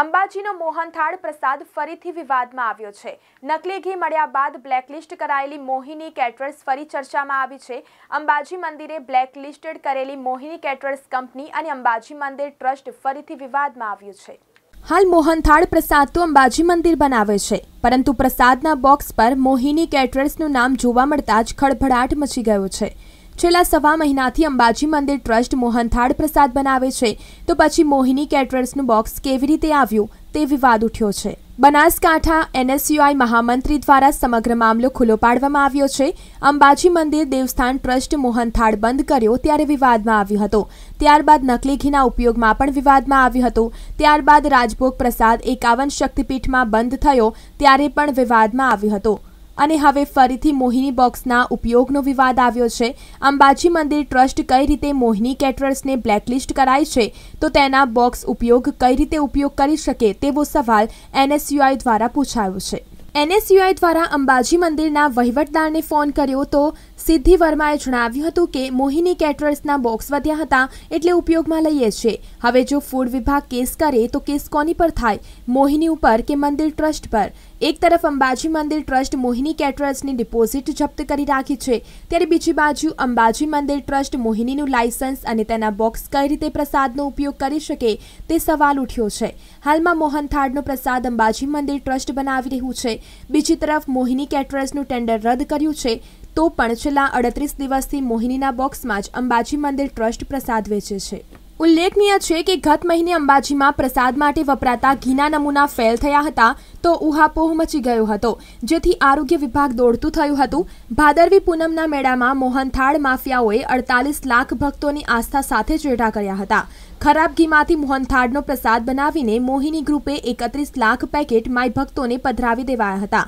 અંબાજીનો મોહનથાળ પ્રસાદ ફરીથી વિવાદમાં આવ્યો છે નકલી ઘી મળ્યા બાદ બ્લેકલિસ્ટ કરાયેલી મોહિની કેટરર્સ ફરી ચર્ચામાં આવી છે અંબાજી મંદિરે બ્લેકલિસ્ટેડ કરેલી મોહિની કેટરર્સ કંપની અને અંબાજી મંદિર ટ્રસ્ટ ફરીથી વિવાદમાં આવ્યું છે હાલ મોહનથાળ પ્રસાદ તો અંબાજી મંદિર બનાવે છે પરંતુ પ્રસાદના બોક્સ પર મોહિની કેટરર્સનું નામ જોવા મળતા જ ખળભળાટ મચી ગયો છે છેલ્લા સવા મહિનાથી અંબાજી મંદિર ટ્રસ્ટ મોહનથાળ પ્રસાદ બનાવે છે તો પછી મોહિની કેટરર્સનું બોક્સ કેવી રીતે આવ્યું તે વિવાદ ઉઠ્યો છે બનાસકાંઠા એનએસયુઆઈ મહામંત્રી દ્વારા સમગ્ર મામલો ખુલ્લો પાડવામાં આવ્યો છે અંબાજી મંદિર દેવસ્થાન ટ્રસ્ટ મોહનથાળ બંધ કર્યો ત્યારે વિવાદમાં આવ્યો હતો ત્યારબાદ નકલી ઘીના ઉપયોગમાં પણ વિવાદમાં આવ્યો હતો ત્યારબાદ રાજભોગ પ્રસાદ એકાવન શક્તિપીઠમાં બંધ થયો ત્યારે પણ વિવાદમાં આવ્યો હતો અને હવે ફરીથી મોહિની બોક્સના ઉપયોગનો વિવાદ આવ્યો છે અંબાજી મંદિર ટ્રસ્ટ કઈ રીતે મોહિની કેટરર્સને બ્લેકલિસ્ટ કરાય છે તો તેના બોક્સ ઉપયોગ કઈ રીતે ઉપયોગ કરી શકે તેવો સવાલ એનએસયુઆઈ દ્વારા પૂછાયો છે એનએસયુઆઈ દ્વારા અંબાજી મંદિરના વહીવટદારને ફોન કર્યો તો સિદ્ધિ વર્માએ જણાવ્યું હતું કે મોહિની કેટરર્સના બોક્સ વધ્યા હતા એટલે ઉપયોગમાં લઈએ છીએ હવે જો ફૂડ વિભાગ કેસ કરે તો કેસ કોની પર થાય મોહિની ઉપર કે મંદિર ટ્રસ્ટ પર એક તરફ અંબાજી મંદિર ટ્રસ્ટ મોહિની કેટરર્સની ડિપોઝિટ જપ્ત કરી રાખી છે ત્યારે બીજી બાજુ અંબાજી મંદિર ટ્રસ્ટ મોહિનીનું લાયસન્સ અને તેના બોક્સ કઈ રીતે પ્રસાદનો ઉપયોગ કરી શકે તે સવાલ ઉઠ્યો છે હાલમાં મોહનથાળનો પ્રસાદ અંબાજી મંદિર ટ્રસ્ટ બનાવી રહ્યું છે બીજી તરફ મોહિની કેટરર્સનું ટેન્ડર રદ કર્યું છે તો પણ છેલ્લા અડત્રીસ દિવસથી મોહિનીના બોક્સમાં જ અંબાજી મંદિર ટ્રસ્ટ પ્રસાદ વેચે છે ઉલ્લેખનીય છે કે ગત મહિને અંબાજીમાં પ્રસાદ માટે વપરાતા ઘીના નમૂના ફેલ થયા હતા તો ઉહાપોહ મચી ગયો હતો જેથી આરોગ્ય વિભાગ દોડતું થયું હતું ભાદરવી પૂનમના મેળામાં મોહનથાળ માફિયાઓએ અડતાલીસ લાખ ભક્તોની આસ્થા સાથે ચેડા કર્યા હતા ખરાબ ઘીમાંથી મોહનથાળનો પ્રસાદ બનાવીને મોહિની ગ્રુપે એકત્રીસ લાખ પેકેટ માય ભક્તોને પધરાવી દેવાયા હતા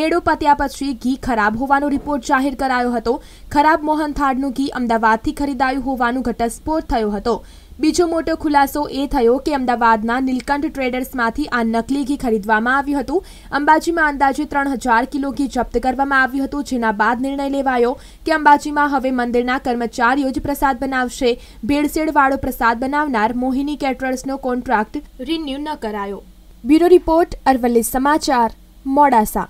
મેળો પત્યા પછી ઘી ખરાબ હોવાનો રિપોર્ટ જાહેર કરાયો હતો ખરાબ મોહનથાળનું ઘી અમદાવાદથી ખરીદાયું હોવાનું ઘટસ્ફોટ થયો હતો બીજો મોટો ખુલાસો એ થયો કે અમદાવાદના નીલકંઠ ટ્રેડર્સમાંથી આ નકલી ઘી ખરીદવામાં આવ્યું હતું અંબાજીમાં અંદાજે ત્રણ હજાર કિલો ઘી જપ્ત કરવામાં આવ્યું હતું જેના બાદ નિર્ણય લેવાયો કે અંબાજીમાં હવે મંદિરના કર્મચારીઓ જ પ્રસાદ બનાવશે ભેળસેળવાળો પ્રસાદ બનાવનાર મોહિની કેટરર્સનો કોન્ટ્રાક્ટ રિન્યૂ ન કરાયો બ્યુરો રિપોર્ટ અરવલ્લી સમાચાર મોડાસા